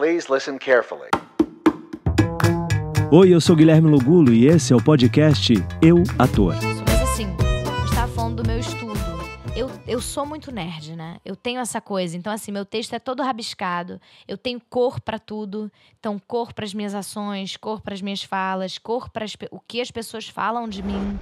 Please listen carefully. Oi, eu sou Guilherme Lugulo e esse é o podcast Eu Ator. Mas assim, está falando do meu estudo. Eu, eu sou muito nerd, né? Eu tenho essa coisa. Então, assim, meu texto é todo rabiscado. Eu tenho cor para tudo. Então, cor para as minhas ações, cor para as minhas falas, cor para o que as pessoas falam de mim.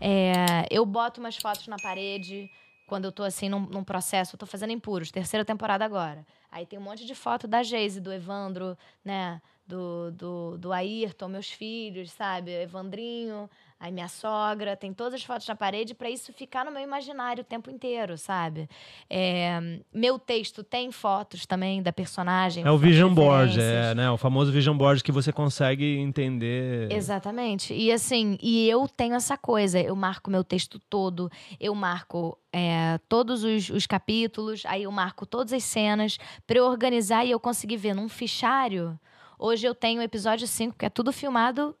É, eu boto umas fotos na parede quando eu tô assim num, num processo, eu tô fazendo impuros, terceira temporada agora. Aí tem um monte de foto da Geise, do Evandro, né? Do, do, do Ayrton, meus filhos, sabe? Evandrinho. Aí minha sogra tem todas as fotos na parede para isso ficar no meu imaginário o tempo inteiro, sabe? É, meu texto tem fotos também da personagem. É o Vision Board, é, né? O famoso Vision Board que você consegue entender. Exatamente. E assim, e eu tenho essa coisa. Eu marco meu texto todo, eu marco é, todos os, os, capítulos, aí eu marco todas as cenas para eu organizar e eu conseguir ver num fichário. Hoje eu tenho o episódio 5, que é tudo filmado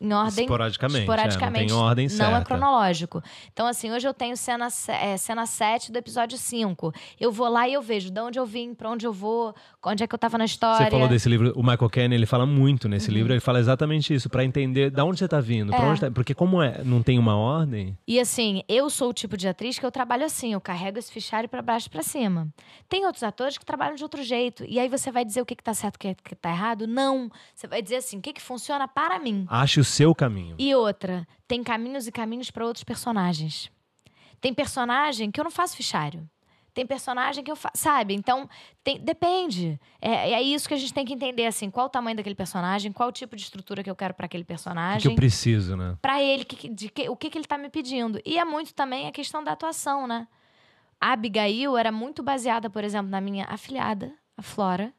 em ordem. Esporadicamente. Esporadicamente. É, não tem ordem certa. Não é cronológico. Então, assim, hoje eu tenho cena, é, cena 7 do episódio 5. Eu vou lá e eu vejo de onde eu vim, pra onde eu vou, onde é que eu tava na história. Você falou desse livro, o Michael Caine, ele fala muito nesse uhum. livro, ele fala exatamente isso, para entender da onde você tá vindo, pra é. onde tá, Porque como é, não tem uma ordem. E assim, eu sou o tipo de atriz que eu trabalho assim, eu carrego esse fichário para baixo e pra cima. Tem outros atores que trabalham de outro jeito. E aí você vai dizer o que, que tá certo, o que, que tá errado? Não. Você vai dizer assim, o que, que funciona para mim. Acho seu caminho. E outra, tem caminhos e caminhos para outros personagens. Tem personagem que eu não faço fichário. Tem personagem que eu faço. Sabe? Então, tem, depende. É, é, é isso que a gente tem que entender, assim, qual o tamanho daquele personagem, qual o tipo de estrutura que eu quero para aquele personagem. O que eu preciso, né? Pra ele, que, de que, o que, que ele tá me pedindo. E é muito também a questão da atuação, né? A Abigail era muito baseada, por exemplo, na minha afilhada, a Flora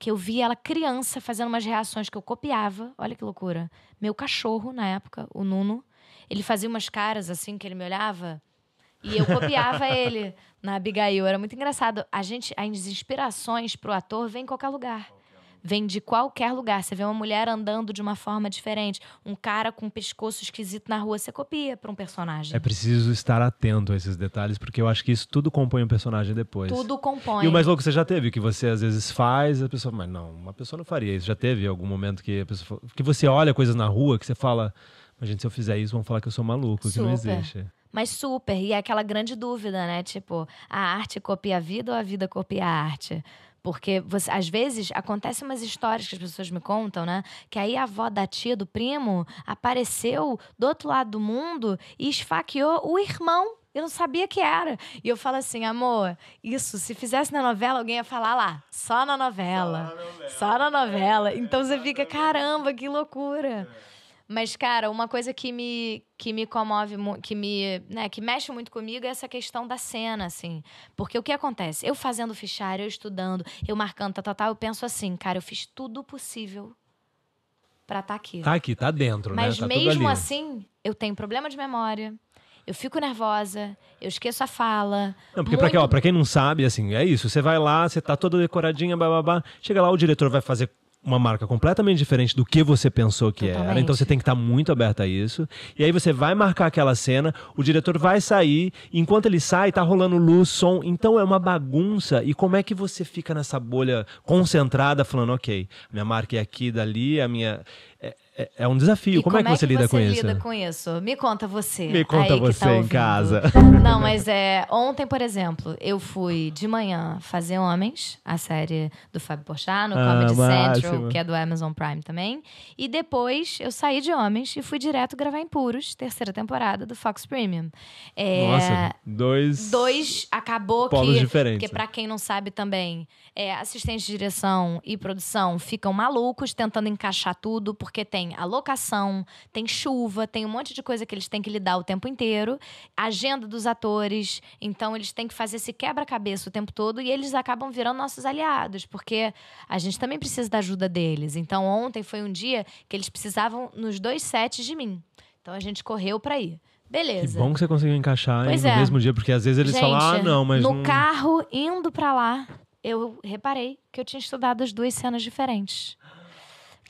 que eu vi ela criança fazendo umas reações que eu copiava. Olha que loucura. Meu cachorro, na época, o Nuno, ele fazia umas caras assim que ele me olhava. E eu copiava ele na Abigail. Era muito engraçado. A gente, as inspirações pro ator vem em qualquer lugar vem de qualquer lugar. Você vê uma mulher andando de uma forma diferente, um cara com um pescoço esquisito na rua, você copia para um personagem. É preciso estar atento a esses detalhes, porque eu acho que isso tudo compõe um personagem depois. Tudo compõe. E o mais louco você já teve, que você às vezes faz, a pessoa, mas não, uma pessoa não faria isso. Já teve algum momento que a pessoa, que você olha coisas na rua que você fala, mas gente, se eu fizer isso, vão falar que eu sou maluco, Super. que não existe. Mas super. E é aquela grande dúvida, né? Tipo, a arte copia a vida ou a vida copia a arte? Porque você, às vezes acontecem umas histórias que as pessoas me contam, né? Que aí a avó da tia do primo apareceu do outro lado do mundo e esfaqueou o irmão. Eu não sabia que era. E eu falo assim, amor, isso, se fizesse na novela, alguém ia falar lá, só na novela. Só na novela. Só na novela. É, então é, você fica, caramba, que loucura. É. Mas, cara, uma coisa que me, que me comove, que me, né, que mexe muito comigo é essa questão da cena, assim. Porque o que acontece? Eu fazendo fichário, eu estudando, eu marcando, tal, tá, tal, tá, tá, eu penso assim, cara, eu fiz tudo possível para estar tá aqui. Tá aqui, tá dentro, Mas né? Mas tá mesmo assim, eu tenho problema de memória, eu fico nervosa, eu esqueço a fala. Não, porque muito... pra, quem, quem não sabe, assim, é isso. Você vai lá, você tá toda decoradinha, babá Chega lá, o diretor vai fazer uma marca completamente diferente do que você pensou que Totalmente. era. Então você tem que estar muito aberto a isso. E aí você vai marcar aquela cena, o diretor vai sair, enquanto ele sai, tá rolando luz, som. Então é uma bagunça. E como é que você fica nessa bolha concentrada, falando, ok, minha marca é aqui, dali, a minha. É, é, é, um desafio. Como, como, é que é você, é que lida, você com lida com isso? Me conta você. Me conta você tá em casa. Não, mas é ontem, por exemplo, eu fui de manhã fazer Homens, a série do Fábio Porchat no ah, Comedy máximo. Central, que é do Amazon Prime também. E depois eu saí de Homens e fui direto gravar Impuros, terceira temporada do Fox Premium. É, Nossa, dois. Dois acabou polos que, diferentes. Porque para quem não sabe também, é, de direção e produção ficam malucos tentando encaixar tudo porque porque tem alocação, tem chuva, tem um monte de coisa que eles têm que lidar o tempo inteiro, agenda dos atores, então eles têm que fazer esse quebra-cabeça o tempo todo e eles acabam virando nossos aliados, porque a gente também precisa da ajuda deles. Então ontem foi um dia que eles precisavam nos dois sets de mim. Então a gente correu para ir. Beleza. Que bom que você conseguiu encaixar hein, é. no mesmo dia, porque às vezes eles gente, falam, ah, não, mas. No não... carro, indo para lá, eu reparei que eu tinha estudado as duas cenas diferentes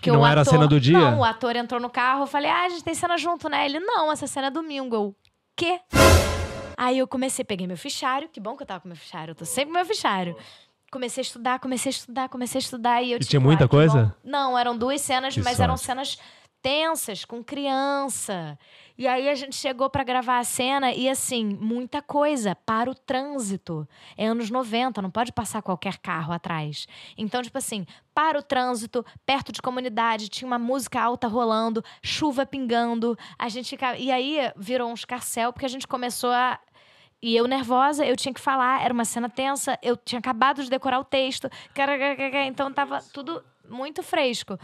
que não era ator... a cena do dia? Não, o ator entrou no carro, eu falei, ah, a gente tem cena junto, né? Ele, não, essa cena é domingo. Eu, quê? Aí eu comecei, peguei meu fichário, que bom que eu tava com meu fichário, eu tô sempre com meu fichário. Comecei a estudar, comecei a estudar, comecei a estudar e eu... E tipo, tinha muita ah, coisa? Bom. Não, eram duas cenas, que mas sorte. eram cenas tensas com criança. E aí a gente chegou para gravar a cena e assim, muita coisa para o trânsito. É anos 90, não pode passar qualquer carro atrás. Então, tipo assim, para o trânsito, perto de comunidade, tinha uma música alta rolando, chuva pingando, a gente e aí virou um escarcel porque a gente começou a e eu nervosa, eu tinha que falar, era uma cena tensa, eu tinha acabado de decorar o texto, então tava tudo muito fresco. O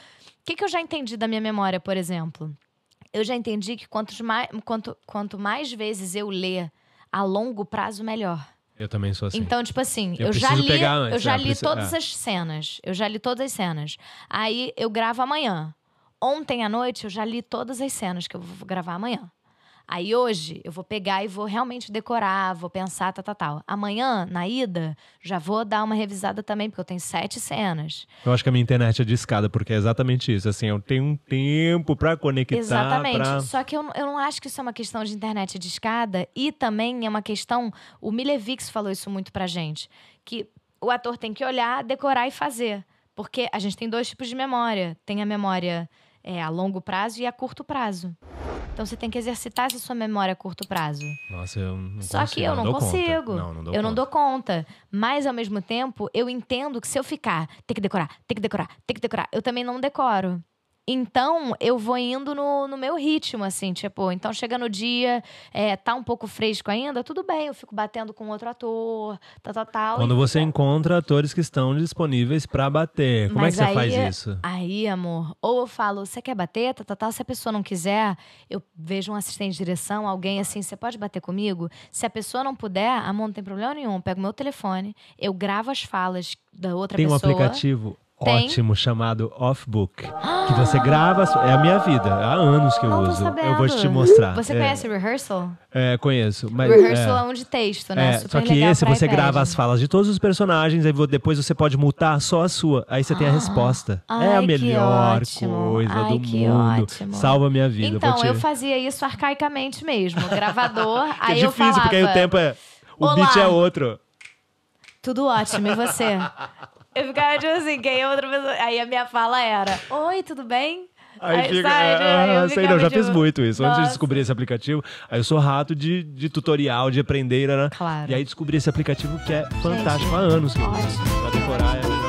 que, que eu já entendi da minha memória, por exemplo? Eu já entendi que quantos mais, quanto, quanto mais vezes eu ler a longo prazo, melhor. Eu também sou assim. Então, tipo assim, eu, eu já li, antes, eu já né? é, li todas as cenas. Eu já li todas as cenas. Aí eu gravo amanhã. Ontem à noite eu já li todas as cenas que eu vou gravar amanhã. Aí hoje eu vou pegar e vou realmente decorar, vou pensar, tal, tá, tal, tá, tal. Amanhã, na ida, já vou dar uma revisada também, porque eu tenho sete cenas. Eu acho que a minha internet é escada, porque é exatamente isso. Assim, eu tenho um tempo para conectar. Exatamente. Pra... Só que eu, eu não acho que isso é uma questão de internet escada. e também é uma questão. O Milevix falou isso muito pra gente, que o ator tem que olhar, decorar e fazer. Porque a gente tem dois tipos de memória: tem a memória é, a longo prazo e a curto prazo. Então você tem que exercitar essa sua memória a curto prazo. Nossa, eu não Só consigo, que eu não, não consigo. Não, não eu conta. não dou conta. Mas ao mesmo tempo, eu entendo que se eu ficar, tem que decorar, tem que decorar, tem que decorar, eu também não decoro. Então, eu vou indo no, no meu ritmo, assim, tipo, então chega no dia, é, tá um pouco fresco ainda, tudo bem, eu fico batendo com outro ator, tal, tal, tal. Quando você tal. encontra atores que estão disponíveis para bater, como Mas é que você faz é isso? Aí, amor, ou eu falo, você quer bater, tal, tal, tal, se a pessoa não quiser, eu vejo um assistente de direção, alguém assim, você pode bater comigo? Se a pessoa não puder, amor, não tem problema nenhum, eu pego meu telefone, eu gravo as falas da outra Tem pessoa. Tem um aplicativo? Tem. ótimo chamado Off Book. Que você grava. É a minha vida. Há anos que eu Não ah, uso. Eu vou te mostrar. Você é, conhece o rehearsal? É, conheço. Mas, Rehearsal é, é, um de texto, né? é, Super só que legal esse você iPad. grava as falas de todos os personagens, aí depois você pode multar só a sua. Aí você tem a ah. resposta. é a Ai, que melhor coisa Ai, do que mundo. ótimo. Salva minha vida. Então, te... eu fazia isso arcaicamente mesmo. Gravador, Porque aí é eu difícil, falava... porque aí o tempo é. O Olá. beat é outro. Tudo ótimo, e você? Eu ficava tipo assim, quem é outra pessoa? Aí a minha fala era: Oi, tudo bem? Aí, aí fica, sai, tipo, ah, sei, não, já fiz tipo, muito isso. Nossa. Antes de descobrir esse aplicativo, aí eu sou rato de, de tutorial, de aprender, né? Claro. E aí descobri esse aplicativo que é fantástico Gente, há anos que eu uso. Pra decorar é.